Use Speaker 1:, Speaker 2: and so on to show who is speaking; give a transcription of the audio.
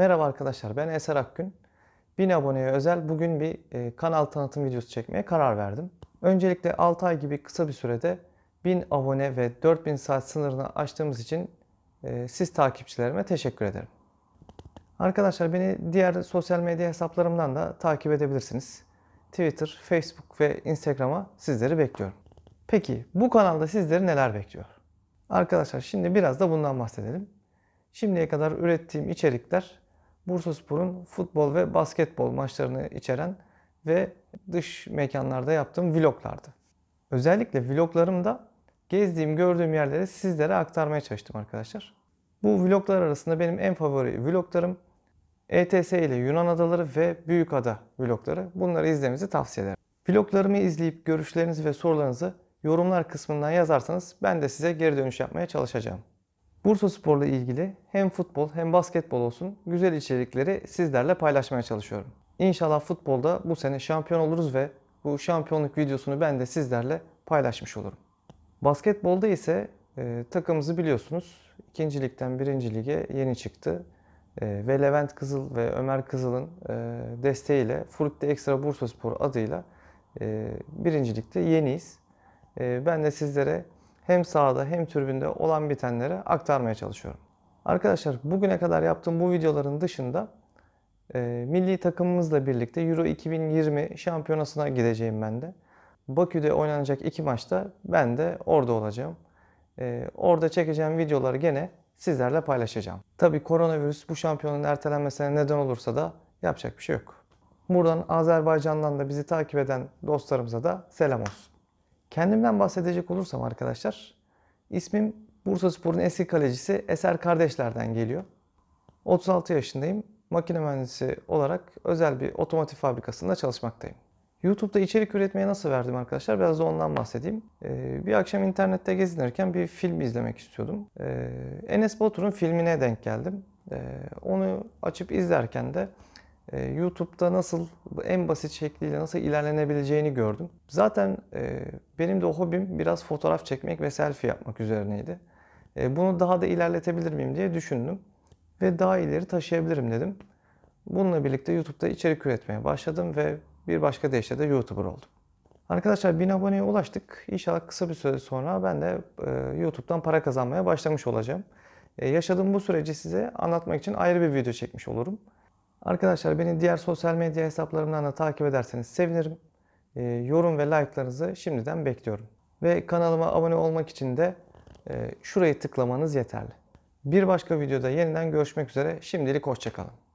Speaker 1: Merhaba arkadaşlar ben Eser Akgün. 1000 aboneye özel bugün bir e, kanal tanıtım videosu çekmeye karar verdim. Öncelikle 6 ay gibi kısa bir sürede 1000 abone ve 4000 saat sınırını aştığımız için e, siz takipçilerime teşekkür ederim. Arkadaşlar beni diğer sosyal medya hesaplarımdan da takip edebilirsiniz. Twitter, Facebook ve Instagram'a sizleri bekliyorum. Peki bu kanalda sizleri neler bekliyor? Arkadaşlar şimdi biraz da bundan bahsedelim. Şimdiye kadar ürettiğim içerikler Bursaspor'un futbol ve basketbol maçlarını içeren ve dış mekanlarda yaptığım vloglardı. Özellikle vloglarımda gezdiğim, gördüğüm yerleri sizlere aktarmaya çalıştım arkadaşlar. Bu vloglar arasında benim en favori vloglarım ETS ile Yunan Adaları ve Büyük Ada vlogları. Bunları izlemenizi tavsiye ederim. Vloglarımı izleyip görüşlerinizi ve sorularınızı yorumlar kısmından yazarsanız ben de size geri dönüş yapmaya çalışacağım. Bursa Spor'la ilgili hem futbol hem basketbol olsun güzel içerikleri sizlerle paylaşmaya çalışıyorum. İnşallah futbolda bu sene şampiyon oluruz ve bu şampiyonluk videosunu ben de sizlerle paylaşmış olurum. Basketbolda ise e, takımımızı biliyorsunuz. ikincilikten ligden birinci lige yeni çıktı. E, ve Levent Kızıl ve Ömer Kızıl'ın e, desteğiyle Frutti Ekstra Bursa Spor adıyla e, birinci yeniyiz. E, ben de sizlere hem sahada hem türbünde olan bitenlere aktarmaya çalışıyorum. Arkadaşlar bugüne kadar yaptığım bu videoların dışında e, milli takımımızla birlikte Euro 2020 şampiyonasına gideceğim ben de. Bakü'de oynanacak iki maçta ben de orada olacağım. E, orada çekeceğim videoları gene sizlerle paylaşacağım. Tabi koronavirüs bu şampiyonun ertelenmesine neden olursa da yapacak bir şey yok. Buradan Azerbaycan'dan da bizi takip eden dostlarımıza da selam olsun. Kendimden bahsedecek olursam arkadaşlar, ismim Bursa Spor'un eski kalecisi Eser Kardeşler'den geliyor. 36 yaşındayım. Makine mühendisi olarak özel bir otomotiv fabrikasında çalışmaktayım. YouTube'da içerik üretmeye nasıl verdim arkadaşlar? Biraz da ondan bahsedeyim. Ee, bir akşam internette gezinirken bir film izlemek istiyordum. Ee, Enes Batur'un filmine denk geldim. Ee, onu açıp izlerken de ee, YouTube'da nasıl en basit şekliyle nasıl ilerlenebileceğini gördüm. Zaten e, benim de hobim biraz fotoğraf çekmek ve selfie yapmak üzerineydi. E, bunu daha da ilerletebilir miyim diye düşündüm ve daha ileri taşıyabilirim dedim. Bununla birlikte YouTube'da içerik üretmeye başladım ve bir başka deyişle de YouTuber oldum. Arkadaşlar 1000 aboneye ulaştık. İnşallah kısa bir süre sonra ben de e, YouTube'dan para kazanmaya başlamış olacağım. yaşadığım bu süreci size anlatmak için ayrı bir video çekmiş olurum. Arkadaşlar beni diğer sosyal medya hesaplarımdan da takip ederseniz sevinirim. E, yorum ve like'larınızı şimdiden bekliyorum. Ve kanalıma abone olmak için de e, şurayı tıklamanız yeterli. Bir başka videoda yeniden görüşmek üzere. Şimdilik hoşçakalın.